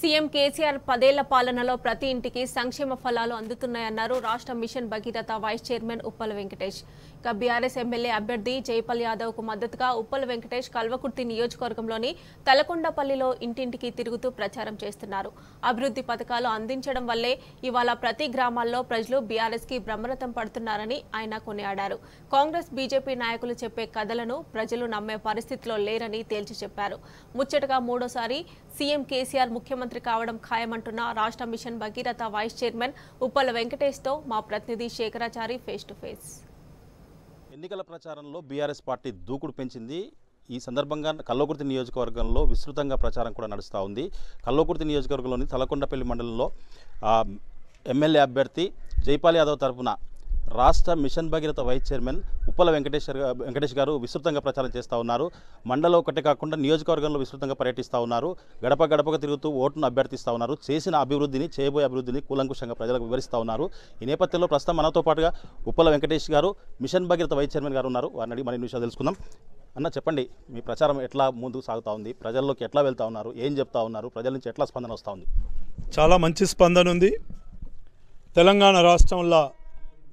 CM KCR పదేళ్ల పాలనలో ప్రతి ఇంటికి సంక్షేమ ఫలాలు అందుతున్నాయన్నారు రాష్ట్ర mission Bhagiratha vice chairman Uppala Venkatesh BRS MLA అభ్యర్థి జైపల్ యాదవ్ కు మద్దతుగా ఉప్పల్ వెంకటేష్ కల్వకుర్తి నియోజకవర్గంలోని తలకొండపల్లిలో ఇంటింటికి తిరుగుతూ ప్రచారం చేస్తున్నారు అభివృద్ధి పథకాలు అందించడం వల్లే ఇవాళ ప్రతి గ్రామాల్లో ప్రజలు బీఆర్ఎస్ కి బ్రహ్మరథం పడుతున్నారని ఆయన కొనియాడారు కాంగ్రెస్ బీజేపీ నాయకులు చెప్పే కథలను ప్రజలు నమ్మే పరిస్థితిలో లేరని తేల్చి చెప్పారు ముచ్చటగా మూడోసారి సీఎం కేసీఆర్ ముఖ్యమంత్రి కావడం ఖాయమంటున్న రాష్ట్ర mission Bhagiratha vice chairman Uppal వెంకటేష్తో మా ప్రతినిధి శేఖరాచారి ఫేస్ టు ఫేస్ ఎన్నికల ప్రచారంలో బీఆర్ఎస్ పార్టీ దూకుడు పెంచింది ఈ సందర్భంగా కల్లోకుర్తి నియోజకవర్గంలో విస్తృతంగా ప్రచారం కూడా నడుస్తూ ఉంది కల్లోకుర్తి నియోజకవర్గంలోని తలకొండపల్లి మండలంలో ఎమ్మెల్యే అభ్యర్థి జైపాల్ యాదవ్ తరఫున రాష్ట్ర mission Bhagiratha vice chairman Uppala Venkateshwar Venkatesh గారు విస్తృతంగా ప్రచారం చేస్తూ ఉన్నారు మండలం ఒకటే కాకుండా నియోజకవర్గంలో విస్తృతంగా పర్యటిస్తూ ఉన్నారు గడప గడపకు తిరుగుతూ ఓటును అభ్యర్థిస్తూ ఉన్నారు చేసిన అభివృద్ధిని చేయబోయే అభివృద్ధిని కూలంకుషంగా ప్రజలకు వివరిస్తూ ఉన్నారు ఈ నేపథ్యంలో ప్రస్తుతం మనతో పాటుగా ఉప్పల వెంకటేష్ గారు మిషన్ భగీరథ వైస్ చైర్మన్ గారు ఉన్నారు వారిని అడిగి మరిన్ని విషయాలు తెలుసుకుందాం అన్న చెప్పండి మీ ప్రచారం ఎట్లా ముందుకు సాగుతూ ఉంది ప్రజల్లోకి ఎట్లా వెళ్తూ ఉన్నారు ఏం చెప్తా ఉన్నారు ప్రజల నుంచి ఎట్లా స్పందన వస్తూ ఉంది చాలా మంచి స్పందన ఉంది తెలంగాణ రాష్ట్రంలో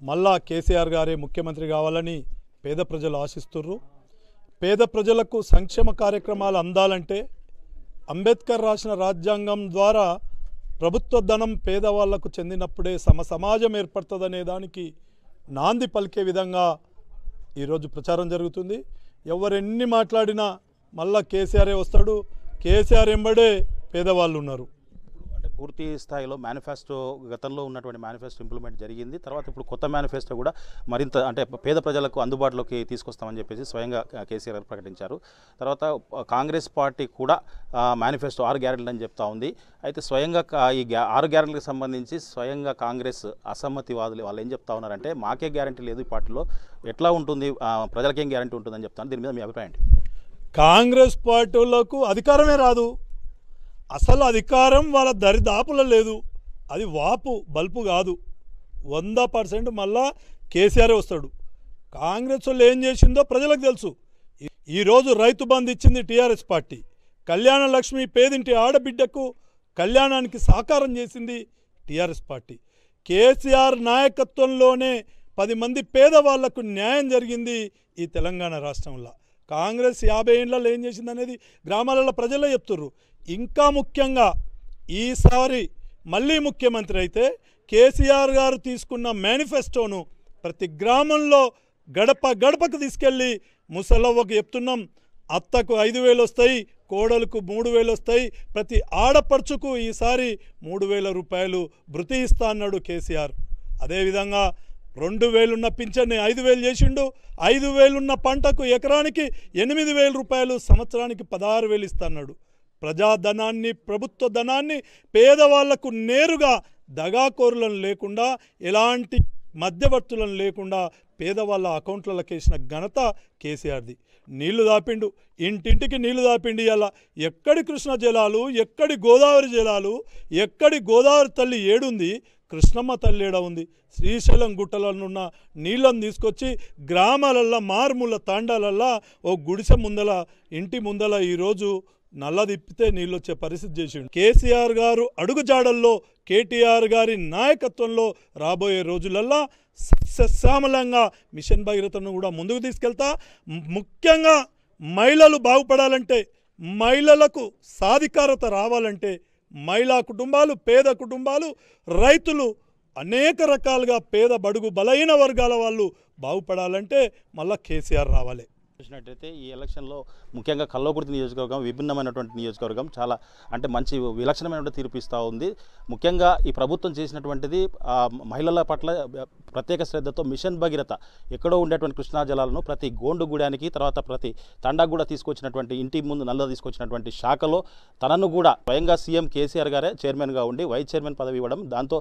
మళ్ళా కేసీఆర్ గారే ముఖ్యమంత్రి కావాలని పేద ప్రజలు ఆశిస్తుర్రు పేద ప్రజలకు సంక్షేమ కార్యక్రమాలు అందాలంటే అంబేద్కర్ రాసిన రాజ్యాంగం ద్వారా ప్రభుత్వ ధనం పేదవాళ్లకు చెందినప్పుడే సమ సమాజం ఏర్పడుతుందనే దానికి నాంది పలికే విధంగా ఈరోజు ప్రచారం జరుగుతుంది ఎవరెన్ని మాట్లాడినా మళ్ళా కేసీఆరే వస్తాడు కేసీఆర్ ఎంబడే పేదవాళ్ళు ఉన్నారు పూర్తి స్థాయిలో మేనిఫెస్టో గతంలో ఉన్నటువంటి మేనిఫెస్టో ఇంప్లిమెంట్ జరిగింది తర్వాత ఇప్పుడు కొత్త మేనిఫెస్టో కూడా మరింత అంటే పేద ప్రజలకు అందుబాటులోకి తీసుకొస్తామని చెప్పేసి స్వయంగా కేసీఆర్ ప్రకటించారు తర్వాత కాంగ్రెస్ పార్టీ కూడా మేనిఫెస్టో ఆరు గ్యారెంటీలు అని చెప్తా ఉంది అయితే స్వయంగా ఈ ఆరు గ్యారెంటీకి సంబంధించి స్వయంగా కాంగ్రెస్ అసమ్మతివాదులు వాళ్ళు ఏం చెప్తా ఉన్నారంటే మాకే గ్యారంటీ లేదు ఈ పార్టీలో ఎట్లా ఉంటుంది ప్రజలకేం గ్యారంటీ ఉంటుందని చెప్తాను దీని మీద మీ అభిప్రాయం కాంగ్రెస్ పార్టీలకు అధికారమే రాదు అసలు అధికారం వాళ్ళ దరిదాపుల లేదు అది వాపు బల్పు కాదు వంద పర్సెంట్ మళ్ళా కేసీఆర్ వస్తాడు కాంగ్రెస్ వాళ్ళు ఏం చేసిందో ప్రజలకు తెలుసు ఈరోజు రైతు బంద్ ఇచ్చింది టీఆర్ఎస్ పార్టీ కళ్యాణ లక్ష్మి పేదింటి ఆడబిడ్డకు కళ్యాణానికి సాకారం చేసింది టీఆర్ఎస్ పార్టీ కేసీఆర్ నాయకత్వంలోనే పది మంది పేదవాళ్లకు న్యాయం జరిగింది ఈ తెలంగాణ రాష్ట్రంలో కాంగ్రెస్ యాభై ఏళ్ళలో ఏం చేసింది అనేది గ్రామాలలో ప్రజలే చెప్తుర్రు ఇంకా ముఖ్యంగా ఈసారి మళ్ళీ ముఖ్యమంత్రి అయితే కేసీఆర్ గారు తీసుకున్న మేనిఫెస్టోను ప్రతి గ్రామంలో గడప గడపకు తీసుకెళ్ళి ముసలవ్వకు చెప్తున్నాం అత్తకు ఐదు వేలు వస్తాయి కోడలకు మూడు వేలు వస్తాయి ప్రతి ఆడపడుచుకు ఈసారి మూడు వేల రూపాయలు భృతి ఇస్తా అన్నాడు కేసీఆర్ అదేవిధంగా రెండు వేలున్న పింఛన్ని ఐదు వేలు చేసిండు ఐదు వేలున్న పంటకు ఎకరానికి ఎనిమిది వేల రూపాయలు సంవత్సరానికి పదహారు వేలు ఇస్తున్నాడు ప్రజాధనాన్ని ప్రభుత్వ ధనాన్ని పేదవాళ్లకు నేరుగా దగాకోరులను లేకుండా ఎలాంటి మధ్యవర్తులను లేకుండా పేదవాళ్ళ అకౌంట్లలోకి వేసిన ఘనత కేసీఆర్ది నీళ్లు దాపిండు ఇంటింటికి నీళ్లు దాపిండి అలా ఎక్కడి కృష్ణ జలాలు ఎక్కడి గోదావరి జలాలు ఎక్కడి గోదావరి తల్లి ఏడుంది కృష్ణమ్మ తల్లిడ ఉంది శ్రీశైలం గుట్టలనున్న నీళ్ళను తీసుకొచ్చి గ్రామాలల్లో మారుమూల తాండాలల్లా ఓ గుడిసె ముందల ఇంటి ముందల ఈరోజు నల్లదిప్పితే నీళ్ళు నీళ్ళొచ్చే పరిస్థితి చేసిండు కేసీఆర్ గారు అడుగుజాడల్లో కేటీఆర్ గారి నాయకత్వంలో రాబోయే రోజులల్లా సశ్యామలంగా మిషన్ భగీరథను కూడా ముందుకు తీసుకెళ్తా ముఖ్యంగా మహిళలు బాగుపడాలంటే మహిళలకు సాధికారత రావాలంటే మహిళా కుటుంబాలు పేద కుటుంబాలు రైతులు అనేక రకాలుగా పేద బడుగు బలహీన వర్గాల వాళ్ళు బాగుపడాలంటే మళ్ళీ కేసీఆర్ రావాలి చూసినట్టయితే ఈ ఎలక్షన్లో ముఖ్యంగా కల్లోకుర్తి నియోజకవర్గం విభిన్నమైనటువంటి నియోజకవర్గం చాలా అంటే మంచి విలక్షణమైనటువంటి తీర్పు ఇస్తూ ఉంది ముఖ్యంగా ఈ ప్రభుత్వం చేసినటువంటిది మహిళల పట్ల ప్రత్యేక శ్రద్ధతో మిషన్ భగీరథ ఎక్కడో ఉండేటువంటి కృష్ణా జలాలను ప్రతి గోండు తర్వాత ప్రతి తండా కూడా తీసుకొచ్చినటువంటి ఇంటి ముందు నల్ల తీసుకొచ్చినటువంటి శాఖలో తనను కూడా స్వయంగా సీఎం కేసీఆర్ గారే చైర్మన్గా ఉండి వైస్ చైర్మన్ పదవి ఇవ్వడం దాంతో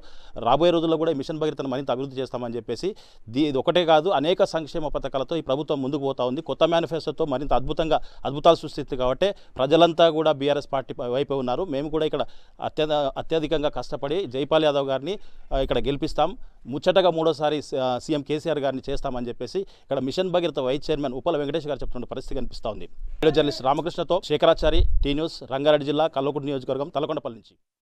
రాబోయే రోజుల్లో కూడా మిషన్ భగీరథను మరింత అభివృద్ధి చేస్తామని చెప్పేసి ఇది ఒకటే కాదు అనేక సంక్షేమ పథకాలతో ఈ ప్రభుత్వం ముందుకు పోతా ఉంది కొత్త మేనిఫెస్టోతో మరింత అద్భుతంగా అద్భుతాలు సృష్టిస్తుంది కాబట్టి ప్రజలంతా కూడా బీఆర్ఎస్ పార్టీ వైపే ఉన్నారు మేము కూడా ఇక్కడ అత్యధ అత్యధికంగా కష్టపడి జైపాల్ యాదవ్ గారిని ఇక్కడ గెలిపిస్తాం ముచ్చటగా మూడోసారి సీఎం కేసీఆర్ గారిని చేస్తామని చెప్పేసి ఇక్కడ mission Bhagiratha vice chairman Upala Venkatesh గారు చెప్తున్న పరిస్థితి కనిపిస్తోంది ఉంది జర్నలిస్ట్ రామకృష్ణతో శేఖరాచారి టీ న్యూస్ రంగారెడ్డి జిల్లా కల్లకుటి నియోజకవర్గం తలకొండపల్లి నుంచి